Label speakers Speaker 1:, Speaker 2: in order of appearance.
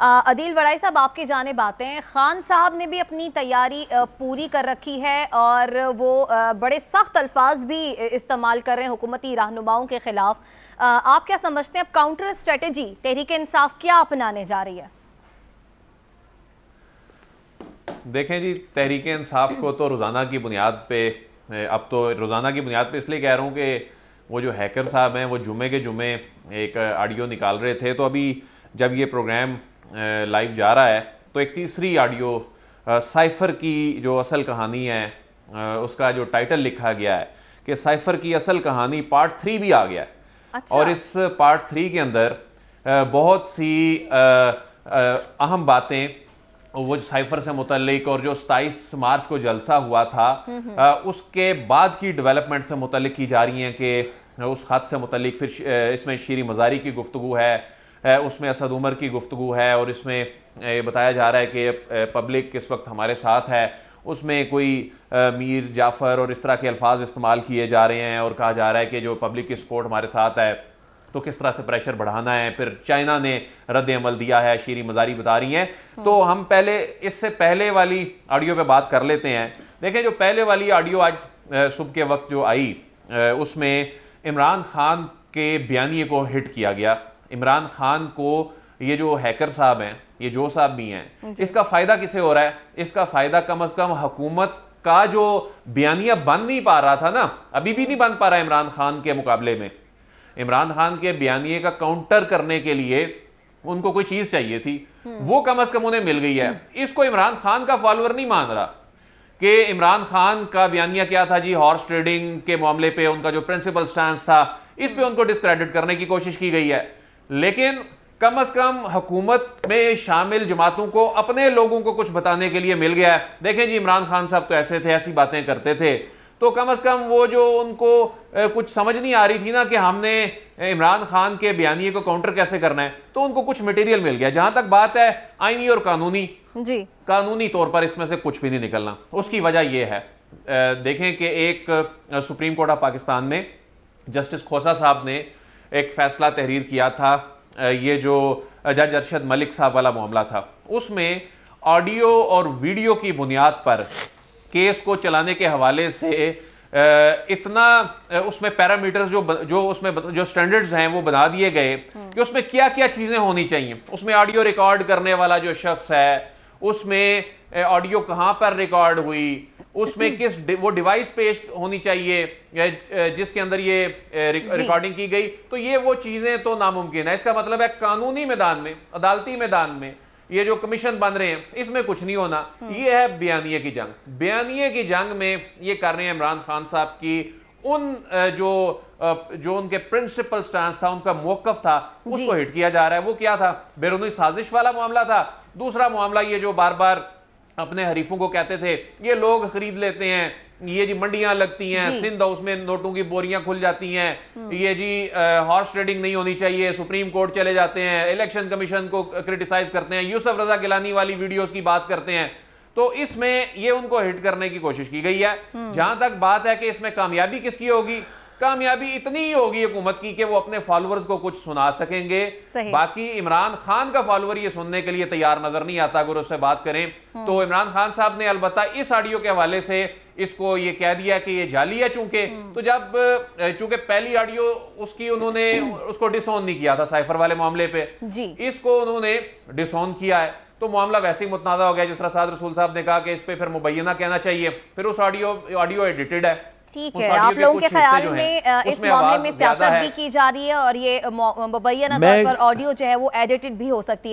Speaker 1: अदील वड़ाई साहब आपके जाने बातें खान साहब ने भी अपनी तैयारी पूरी कर रखी है और वो बड़े सख्त अल्फाज भी इस्तेमाल कर रहे हैं हुकूमती रहनुमाओं के ख़िलाफ़ आप क्या समझते हैं अब काउंटर स्ट्रेटजी तहरीक इंसाफ क्या अपनाने जा रही है देखें जी तहरीक इंसाफ को तो रोज़ाना की बुनियाद पे अब तो रोज़ाना की बुनियाद पे इसलिए कह रहा हूँ कि वो जो हैकर साहब हैं वो जुमे के जुमे एक ऑडियो निकाल रहे थे तो अभी जब ये प्रोग्राम लाइव जा रहा है तो एक तीसरी ऑडियो साइफर की जो असल कहानी है उसका जो टाइटल लिखा गया है कि साइफर की असल कहानी पार्ट थ्री भी आ गया है अच्छा। और इस पार्ट थ्री के अंदर बहुत सी अहम बातें वो जो साइफर से मुतलिक और जो सताईस मार्च को जलसा हुआ था हम्म, हम्म। उसके बाद की डेवलपमेंट से मुतलिक की जा रही हैं कि उस खत से मुतलिक फिर इसमें शीरी मजारी की गुफ्तु है उसमें असद उमर की गुफ्तु है और इसमें ये बताया जा रहा है कि पब्लिक किस वक्त हमारे साथ है उसमें कोई मीर जाफ़र और इस तरह के अल्फाज इस्तेमाल किए जा रहे हैं और कहा जा रहा है कि जो पब्लिक की सपोर्ट हमारे साथ है तो किस तरह से प्रेशर बढ़ाना है फिर चाइना ने रद्द अमल दिया है शीरी मजारी बता रही हैं हम्म। तो हम पहले इससे पहले वाली ऑडियो पे बात कर लेते हैं देखें जो पहले वाली ऑडियो आज सुबह के वक्त जो आई उसमें इमरान खान के बयानी को हिट किया गया इमरान खान को ये जो हैकर साहब हैं ये जो साहब भी हैं इसका फ़ायदा किसे हो रहा है इसका फ़ायदा कम अज़ कम हुकूमत का जो बयानिया बन नहीं पा रहा था ना अभी भी नहीं बन पा रहा इमरान खान के मुकाबले में इमरान खान के बयानिए का काउंटर करने के लिए उनको कोई चीज़ चाहिए थी हम्म। वो कम अज़ कम उन्हें मिल गई है हम्म। इसको इमरान खान का फॉलोअर नहीं मान रहा कि इमरान खान का बयानिया क्या था जी हॉर्स ट्रेडिंग के मामले पे उनका जो प्रिंसिपल स्टैंड था इस पे हम्म। उनको डिस्क्रेडिट करने की कोशिश की गई है लेकिन कम अज कम हुकूमत में शामिल जमातों को अपने लोगों को कुछ बताने के लिए मिल गया है देखें जी इमरान खान साहब तो ऐसे थे ऐसी बातें करते थे तो कम अज़ कम वो जो उनको कुछ समझ नहीं आ रही थी ना कि हमने इमरान खान के बयानी को काउंटर कैसे करना है तो उनको कुछ मटेरियल मिल गया जहां तक बात है आईनी और कानूनी जी कानूनी तौर पर इसमें से कुछ भी नहीं निकलना उसकी वजह यह है देखें कि एक सुप्रीम कोर्ट ऑफ पाकिस्तान में जस्टिस खोसा साहब ने एक फैसला तहरीर किया था ये जो जज अरशद मलिक साहब वाला मामला था उसमें ऑडियो और वीडियो की बुनियाद पर केस को चलाने के हवाले से इतना उसमें पैरामीटर्स जो जो उसमें जो स्टैंडर्ड्स हैं वो बना दिए गए हम्म। कि उसमें क्या क्या चीज़ें होनी चाहिए उसमें ऑडियो रिकॉर्ड करने वाला जो शख्स है उसमें ऑडियो कहाँ पर रिकॉर्ड हुई उसमें किस वो डिवाइस पेश होनी चाहिए जिसके अंदर ये रिकॉर्डिंग की गई तो ये वो चीजें तो नामुमकिन है इसका मतलब है कानूनी मैदान में अदालती मैदान में ये जो कमीशन बन रहे हैं इसमें कुछ नहीं होना हम्म। ये है बयानिए की जंग बयानिए की जंग में ये कर रहे हैं इमरान खान साहब की उन जो जो उनके प्रिंसिपल स्टांस था उनका मौकफ था उसको हिट किया जा रहा है वो क्या था बेरूनी साजिश वाला मामला था दूसरा मामला ये जो बार बार अपने हरीफों को कहते थे ये लोग खरीद लेते हैं ये जी मंडियां लगती हैं सिंध हाउस में नोटों की बोरियां खुल जाती हैं हम्म। ये जी हॉर्स ट्रेडिंग नहीं होनी चाहिए सुप्रीम कोर्ट चले जाते हैं इलेक्शन कमीशन को क्रिटिसाइज करते हैं यूसुफ रजा गिलानी वाली वीडियोस की बात करते हैं तो इसमें ये उनको हिट करने की कोशिश की गई है हम्म। जहां तक बात है कि इसमें कामयाबी किसकी होगी कामयाबी इतनी ही होगी हुकूमत की कि वो अपने फॉलोअर्स को कुछ सुना सकेंगे बाकी इमरान खान का फॉलोअर ये सुनने के लिए तैयार नजर नहीं आता अगर उससे बात करें हम्म। तो इमरान खान साहब ने अलबत् इस ऑडियो के हवाले से इसको ये कह दिया कि ये जाली है चूंकि हम्म। तो जब चूंकि पहली ऑडियो उसकी उन्होंने उसको डिसऑन नहीं किया था साइफर वाले मामले पे इसको उन्होंने डिसऑन किया है तो मामला वैसे ही मुतनाज़ा हो गया जिस तरह साद रसूल साहब ने कहा कि इस पर फिर मुबैना कहना चाहिए फिर उस ऑडियो ऑडियो एडिटेड है ठीक है आप लोगों के ख्याल में इस मामले में सियासत भी की जा रही है और ये मुबैना तौर पर ऑडियो जो है वो एडिटेड भी हो सकती है